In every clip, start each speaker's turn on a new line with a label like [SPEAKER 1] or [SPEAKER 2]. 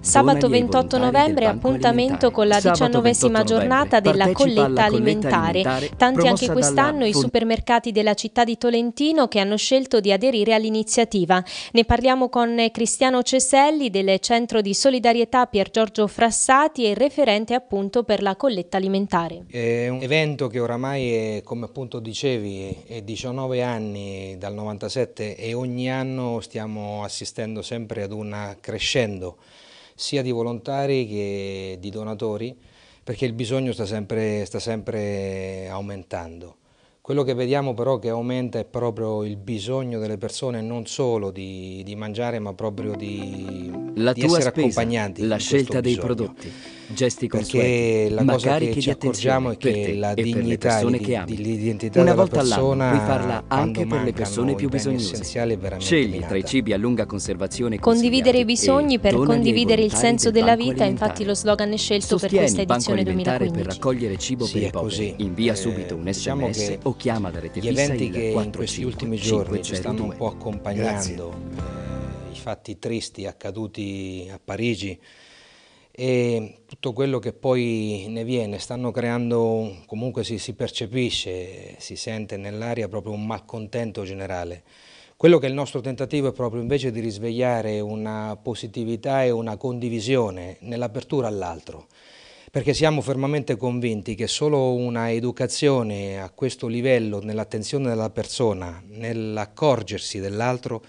[SPEAKER 1] Sabato 28 novembre appuntamento con la diciannovesima giornata della colletta alimentare. Tanti anche quest'anno i supermercati della città di Tolentino che hanno scelto di aderire all'iniziativa. Ne parliamo con Cristiano Ceselli del Centro di Solidarietà Pier Giorgio Frassati e referente appunto per la colletta alimentare.
[SPEAKER 2] È un evento che oramai è, come appunto dicevi, è 19 anni dal 97 e ogni anno stiamo assistendo sempre ad una crescendo sia di volontari che di donatori, perché il bisogno sta sempre, sta sempre aumentando. Quello che vediamo però che aumenta è proprio il bisogno delle persone non solo di, di mangiare ma proprio di la tua spesa, la scelta dei bisogno. prodotti, gesti consueti, la ma carichi di attenzione per te la e di, che ami. L'identità Una volta all'anno puoi farla anche per le persone più bisognose. Scegli minata. tra i cibi a lunga conservazione Condividere i bisogni per condividere il senso della vita, infatti
[SPEAKER 1] lo slogan è scelto Sostieni per questa edizione 2015. per
[SPEAKER 2] raccogliere cibo sì, per i poveri. Invia subito un diciamo SMS o chiama la rete gli fissa Gli eventi che in questi ultimi giorni ci stanno un po' accompagnando fatti tristi accaduti a Parigi e tutto quello che poi ne viene, stanno creando, comunque si, si percepisce, si sente nell'aria proprio un malcontento generale. Quello che è il nostro tentativo è proprio invece di risvegliare una positività e una condivisione nell'apertura all'altro, perché siamo fermamente convinti che solo una educazione a questo livello, nell'attenzione della persona, nell'accorgersi dell'altro,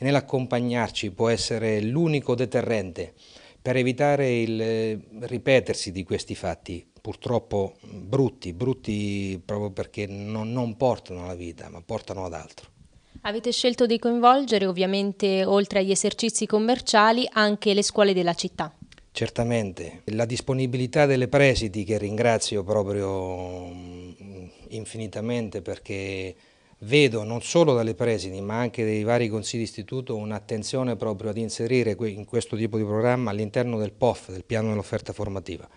[SPEAKER 2] e nell'accompagnarci può essere l'unico deterrente per evitare il eh, ripetersi di questi fatti, purtroppo brutti, brutti proprio perché non, non portano alla vita, ma portano ad altro.
[SPEAKER 1] Avete scelto di coinvolgere ovviamente, oltre agli esercizi commerciali, anche le scuole della città.
[SPEAKER 2] Certamente, la disponibilità delle presidi che ringrazio proprio mm, infinitamente perché vedo non solo dalle presidi ma anche dai vari consigli istituto un'attenzione proprio ad inserire in questo tipo di programma all'interno del POF, del piano dell'offerta formativa.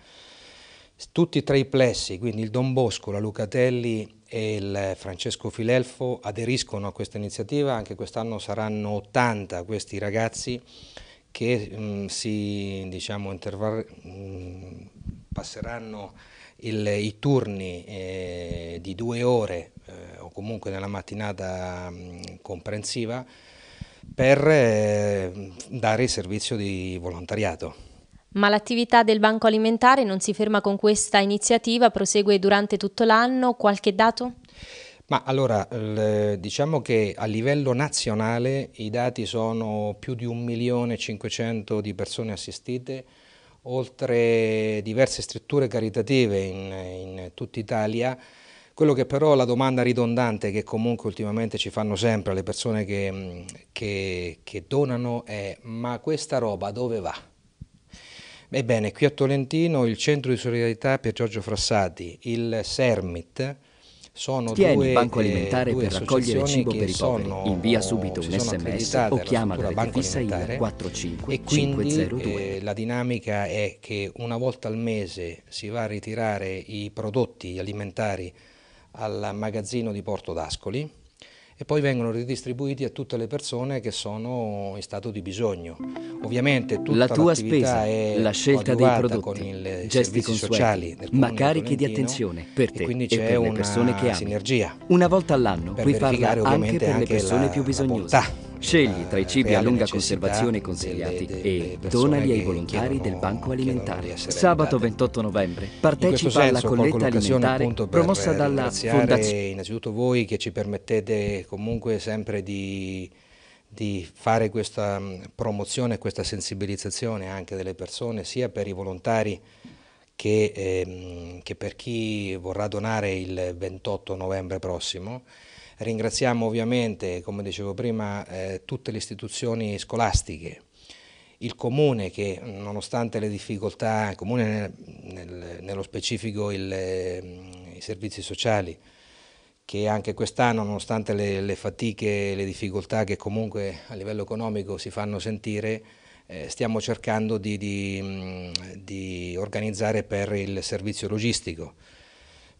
[SPEAKER 2] Tutti e tre i plessi, quindi il Don Bosco, la Lucatelli e il Francesco Filelfo aderiscono a questa iniziativa, anche quest'anno saranno 80 questi ragazzi che mh, si diciamo, mh, passeranno il, i turni eh, di due ore eh, o comunque nella mattinata mh, mm, comprensiva per eh, dare il servizio di volontariato.
[SPEAKER 1] Ma l'attività del Banco Alimentare non si ferma con questa iniziativa, prosegue durante tutto l'anno. Qualche dato?
[SPEAKER 2] Ma allora, diciamo che a livello nazionale i dati sono più di 1.500.000 di persone assistite, oltre diverse strutture caritative in, in tutta Italia. Quello che però la domanda ridondante che comunque ultimamente ci fanno sempre le persone che, mm, che, che donano è ma questa roba dove va? Ebbene, qui a Tolentino il Centro di Solidarietà per Giorgio Frassati, il SERMIT, sono Tieni due, Banco Alimentare eh, per raccogliere cibo per i poveri. Sono, Invia subito un sms o chiama la rete fissa il 45 e quindi, 502. Eh, la dinamica è che una volta al mese si va a ritirare i prodotti alimentari al magazzino di Porto d'Ascoli e poi vengono ridistribuiti a tutte le persone che sono in stato di bisogno. Ovviamente tutta la tua spesa, è la scelta dei prodotti, gesti sociali, ma carichi di attenzione per te e, e per le persone che ami. Sinergia. Una volta all'anno puoi farla anche per le persone più bisognose. Scegli tra i cibi a lunga conservazione consigliati e donali ai volontari del Banco Alimentare. Sabato
[SPEAKER 1] 28 novembre
[SPEAKER 2] partecipa alla colletta alimentare promossa dalla Fondazione. Innanzitutto voi che ci permettete comunque sempre di di fare questa mm, promozione, questa sensibilizzazione anche delle persone, sia per i volontari che, ehm, che per chi vorrà donare il 28 novembre prossimo. Ringraziamo ovviamente, come dicevo prima, eh, tutte le istituzioni scolastiche, il Comune che nonostante le difficoltà, il Comune nel, nel, nello specifico il, i servizi sociali, che anche quest'anno, nonostante le, le fatiche e le difficoltà che comunque a livello economico si fanno sentire, eh, stiamo cercando di, di, di organizzare per il servizio logistico.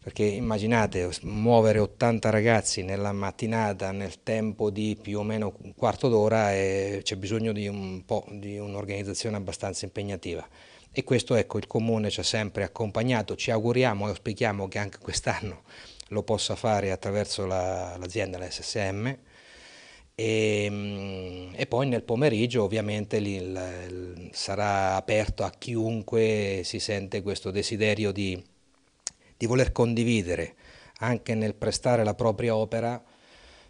[SPEAKER 2] Perché immaginate muovere 80 ragazzi nella mattinata nel tempo di più o meno un quarto d'ora c'è bisogno di un'organizzazione abbastanza impegnativa. E questo ecco, il Comune ci ha sempre accompagnato, ci auguriamo e auspichiamo che anche quest'anno lo possa fare attraverso l'azienda, la, l'SSM. E, ehm, e, poi nel pomeriggio ovviamente il, il, sarà aperto a chiunque si sente questo desiderio di di voler condividere anche nel prestare la propria opera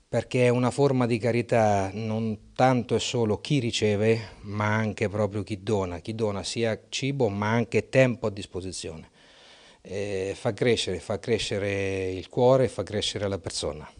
[SPEAKER 2] perché è una forma di carità non tanto e solo chi riceve, ma anche proprio chi dona, chi dona sia cibo ma anche tempo a disposizione. E eh, fa crescere, fa crescere il cuore, fa crescere la persona.